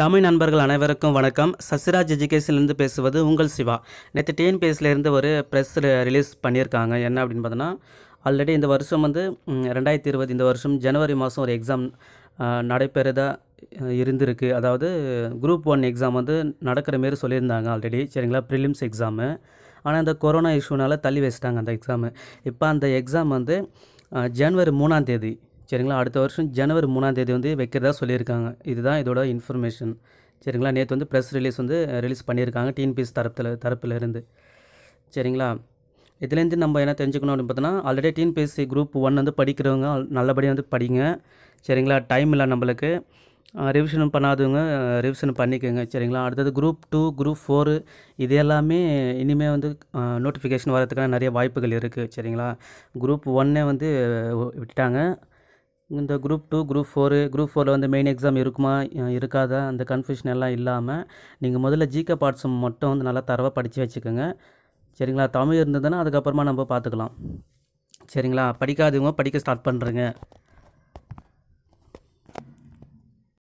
தமிழ் நண்பர்கள் அனைவருக்கும் வணக்கம் சசிராஜ் எஜுகேஷன்லேருந்து பேசுவது உங்கள் சிவா நேற்று டிஎன்பிஎஸ்சிலேருந்து ஒரு ப்ரெஸ் ரிலீஸ் பண்ணியிருக்காங்க என்ன அப்படின்னு பார்த்தோன்னா ஆல்ரெடி இந்த வருஷம் வந்து ரெண்டாயிரத்தி இருபது இந்த வருஷம் ஜனவரி மாதம் ஒரு எக்ஸாம் நடைபெறதாக இருந்திருக்கு அதாவது குரூப் ஒன் எக்ஸாம் வந்து நடக்கிற மாரி சொல்லியிருந்தாங்க ஆல்ரெடி சரிங்களா ப்ரிலிம்ஸ் எக்ஸாமு ஆனால் இந்த கொரோனா இஷ்யூனால் தள்ளி வச்சிட்டாங்க அந்த எக்ஸாமு இப்போ அந்த எக்ஸாம் வந்து ஜனவரி மூணாம் தேதி சரிங்களா அடுத்த வருஷம் ஜனவரி மூணாம் தேதி வந்து வைக்கிறதா சொல்லியிருக்காங்க இதுதான் இதோட இன்ஃபர்மேஷன் சரிங்களா நேற்று வந்து ப்ரெஸ் ரிலீஸ் வந்து ரிலீஸ் பண்ணியிருக்காங்க டிஎன்பிஎஸ் தரப்பில் தரப்பிலிருந்து சரிங்களா இதுலேருந்து நம்ம என்ன தெரிஞ்சுக்கணும் அப்படின்னு பார்த்தோன்னா ஆல்ரெடி டிஎன்பிஎஸ்சி குரூப் ஒன் வந்து படிக்கிறவங்க நல்லபடியாக வந்து படிங்க சரிங்களா டைம் இல்லை நம்மளுக்கு ரிவிஷன் பண்ணாதவங்க ரிவிஷன் பண்ணிக்கோங்க சரிங்களா அடுத்தது குரூப் டூ குரூப் ஃபோரு இது எல்லாமே இனிமேல் வந்து நோட்டிஃபிகேஷன் வரதுக்கான நிறைய வாய்ப்புகள் இருக்குது சரிங்களா குரூப் ஒன்னே வந்து விட்டுட்டாங்க இந்த group two group four group ஃபோரில் வந்து மெயின் எக்ஸாம் இருக்குமா இருக்காதா அந்த கன்ஃபியூஷன் எல்லாம் இல்லாமல் நீங்கள் முதல்ல ஜிகே பார்ட்ஸ் மட்டும் வந்து நல்லா தரவாக படித்து வச்சுக்கோங்க சரிங்களா தமிழ் இருந்ததுன்னா அதுக்கப்புறமா நம்ம பார்த்துக்கலாம் சரிங்களா படிக்காதவங்க படிக்க ஸ்டார்ட் பண்ணுறேங்க